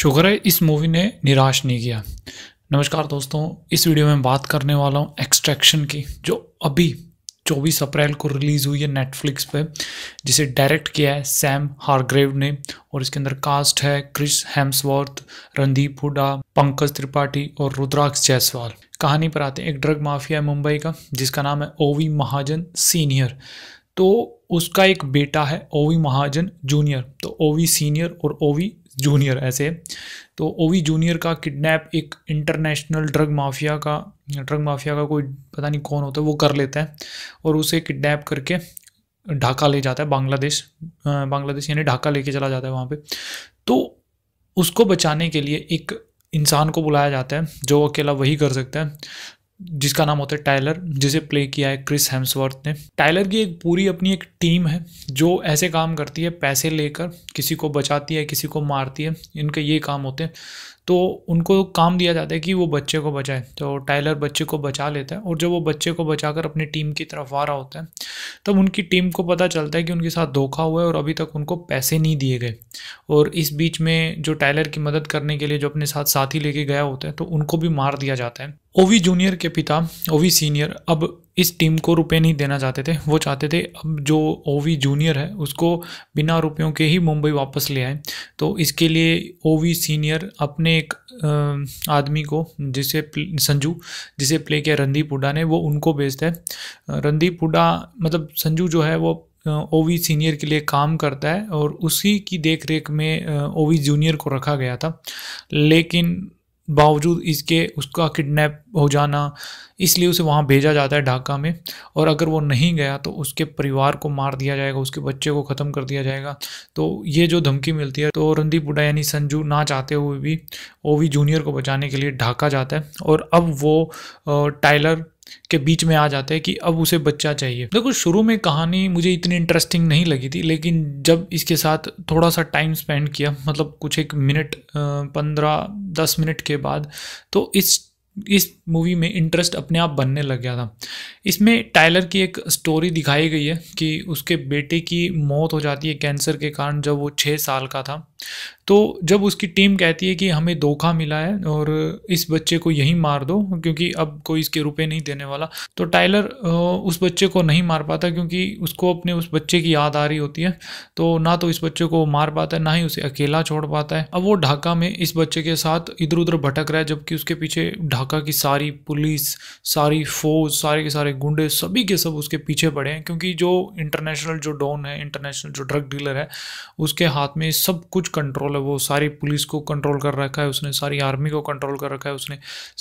शुक्र है इस मूवी ने निराश नहीं किया नमस्कार दोस्तों इस वीडियो में बात करने वाला हूँ एक्सट्रैक्शन की जो अभी 24 अप्रैल को रिलीज़ हुई है नेटफ्लिक्स पे जिसे डायरेक्ट किया है सैम हारग्रेव ने और इसके अंदर कास्ट है क्रिस हेम्सवर्थ रणदीप हुडा पंकज त्रिपाठी और रुद्राक्ष जायसवाल कहानी पर आते हैं एक ड्रग माफिया है मुंबई का जिसका नाम है ओवी महाजन सीनियर तो उसका एक बेटा है ओवी महाजन जूनियर तो ओवी सीनियर और ओवी जूनियर ऐसे तो ओवी जूनियर का किडनैप एक इंटरनेशनल ड्रग माफिया का ड्रग माफिया का कोई पता नहीं कौन होता है वो कर लेता है और उसे किडनैप करके ढाका ले जाता है बांग्लादेश बांग्लादेश यानी ढाका लेके चला जाता है वहाँ पे तो उसको बचाने के लिए एक इंसान को बुलाया जाता है जो अकेला वही कर सकता है जिसका नाम होता है टाइलर जिसे प्ले किया है क्रिस हेम्सवर्थ ने टाइलर की एक पूरी अपनी एक टीम है जो ऐसे काम करती है पैसे लेकर किसी को बचाती है किसी को मारती है इनके ये काम होते हैं तो उनको काम दिया जाता है कि वो बच्चे को बचाए तो टाइलर बच्चे को बचा लेता है और जब वो बच्चे को बचा कर अपनी टीम की तरफ आ रहा होता है तब उनकी टीम को पता चलता है कि उनके साथ धोखा हुआ है और अभी तक उनको पैसे नहीं दिए गए और इस बीच में जो टाइलर की मदद करने के लिए जो अपने साथ साथी लेके गया होता है तो उनको भी मार दिया जाता है ओवी जूनियर के पिता ओवी सीनियर अब इस टीम को रुपए नहीं देना चाहते थे वो चाहते थे अब जो ओवी जूनियर है उसको बिना रुपयों के ही मुंबई वापस ले आए तो इसके लिए ओवी सीनियर अपने एक आदमी को जिसे संजू जिसे प्ले किया रणदीप हुडा ने वो उनको भेजता है रणदीप हुडा मतलब संजू जो है वो ओवी सीनियर के लिए काम करता है और उसी की देख में ओवी जूनियर को रखा गया था लेकिन बावजूद इसके उसका किडनैप हो जाना इसलिए उसे वहाँ भेजा जाता है ढाका में और अगर वो नहीं गया तो उसके परिवार को मार दिया जाएगा उसके बच्चे को ख़त्म कर दिया जाएगा तो ये जो धमकी मिलती है तो रणदीप हुडा यानी संजू ना चाहते हुए भी ओवी जूनियर को बचाने के लिए ढाका जाता है और अब वो टाइलर के बीच में आ जाते हैं कि अब उसे बच्चा चाहिए देखो शुरू में कहानी मुझे इतनी इंटरेस्टिंग नहीं लगी थी लेकिन जब इसके साथ थोड़ा सा टाइम स्पेंड किया मतलब कुछ एक मिनट पंद्रह दस मिनट के बाद तो इस इस मूवी में इंटरेस्ट अपने आप बनने लग गया था इसमें टाइलर की एक स्टोरी दिखाई गई है कि उसके बेटे की मौत हो जाती है कैंसर के कारण जब वो छः साल का था तो जब उसकी टीम कहती है कि हमें धोखा मिला है और इस बच्चे को यहीं मार दो क्योंकि अब कोई इसके रुपए नहीं देने वाला तो टाइलर उस बच्चे को नहीं मार पाता क्योंकि उसको अपने उस बच्चे की याद आ रही होती है तो ना तो इस बच्चे को मार पाता है ना ही उसे अकेला छोड़ पाता है अब वो ढाका में इस बच्चे के साथ इधर उधर भटक रहा है जबकि उसके पीछे ढाका की सारी पुलिस सारी फौज सारे के सारे गुंडे सभी के सब उसके पीछे पड़े हैं क्योंकि जो इंटरनेशनल जो डॉन है इंटरनेशनल जो ड्रग डीलर है उसके हाथ में सब कुछ कंट्रोल है वो सारी पुलिस को कंट्रोल कर रखा है उसने सारी आर्मी को कंट्रोल कर रखा है उसने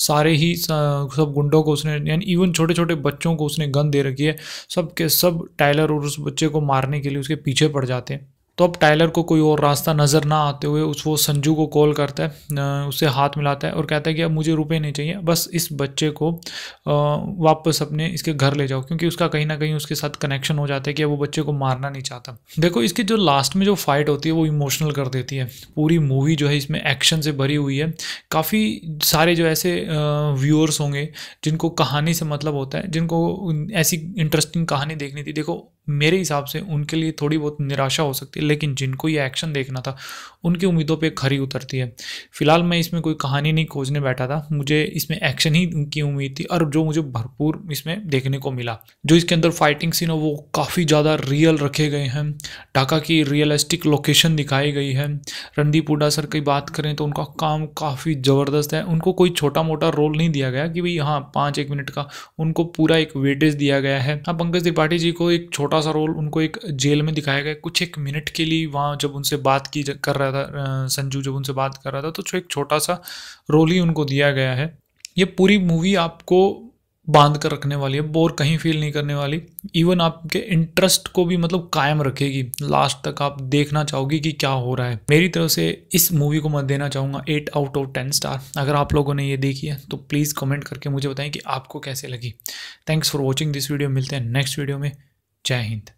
सारे ही सब गुंडों को उसने यानी इवन छोटे छोटे बच्चों को उसने गन दे रखी है सब के सब टाइलर और उस बच्चे को मारने के लिए उसके पीछे पड़ जाते हैं तो अब टाइलर को कोई और रास्ता नज़र ना आते हुए उस वो संजू को कॉल करता है उसे हाथ मिलाता है और कहता है कि अब मुझे रुपए नहीं चाहिए बस इस बच्चे को वापस अपने इसके घर ले जाओ क्योंकि उसका कहीं ना कहीं उसके साथ कनेक्शन हो जाता है कि अब वो बच्चे को मारना नहीं चाहता देखो इसकी जो लास्ट में जो फाइट होती है वो इमोशनल कर देती है पूरी मूवी जो है इसमें एक्शन से भरी हुई है काफ़ी सारे जो ऐसे व्यूअर्स होंगे जिनको कहानी से मतलब होता है जिनको ऐसी इंटरेस्टिंग कहानी देखनी थी देखो मेरे हिसाब से उनके लिए थोड़ी बहुत निराशा हो सकती है लेकिन जिनको ये एक्शन देखना था उनकी उम्मीदों पे खरी उतरती है फिलहाल मैं इसमें कोई कहानी नहीं खोजने बैठा था मुझे इसमें एक्शन ही की उम्मीद थी और जो मुझे भरपूर इसमें देखने को मिला जो इसके अंदर फाइटिंग सीन है वो काफ़ी ज़्यादा रियल रखे गए हैं ढाका की रियलिस्टिक लोकेशन दिखाई गई है रणदीप हुडा सर की बात करें तो उनका काम काफ़ी ज़बरदस्त है उनको कोई छोटा मोटा रोल नहीं दिया गया कि भाई हाँ पाँच एक मिनट का उनको पूरा एक वेटेज दिया गया है हाँ पंकज त्रिपाठी जी को एक छोटा छोटा सा रोल उनको एक जेल में दिखाया गया कुछ एक मिनट के लिए वहाँ जब उनसे बात की कर रहा था संजू जब उनसे बात कर रहा था तो एक छोटा सा रोल ही उनको दिया गया है ये पूरी मूवी आपको बांध कर रखने वाली है बोर कहीं फील नहीं करने वाली इवन आपके इंटरेस्ट को भी मतलब कायम रखेगी लास्ट तक आप देखना चाहोगे कि क्या हो रहा है मेरी तरफ से इस मूवी को मैं देना चाहूँगा eight out of ten star अगर आप लोगों ने ये देखी है तो प्लीज़ कमेंट करके मुझे बताएं कि आपको कैसे लगी thanks for watching this video मिलते हैं नेक्स्ट वीडियो में जय हिंद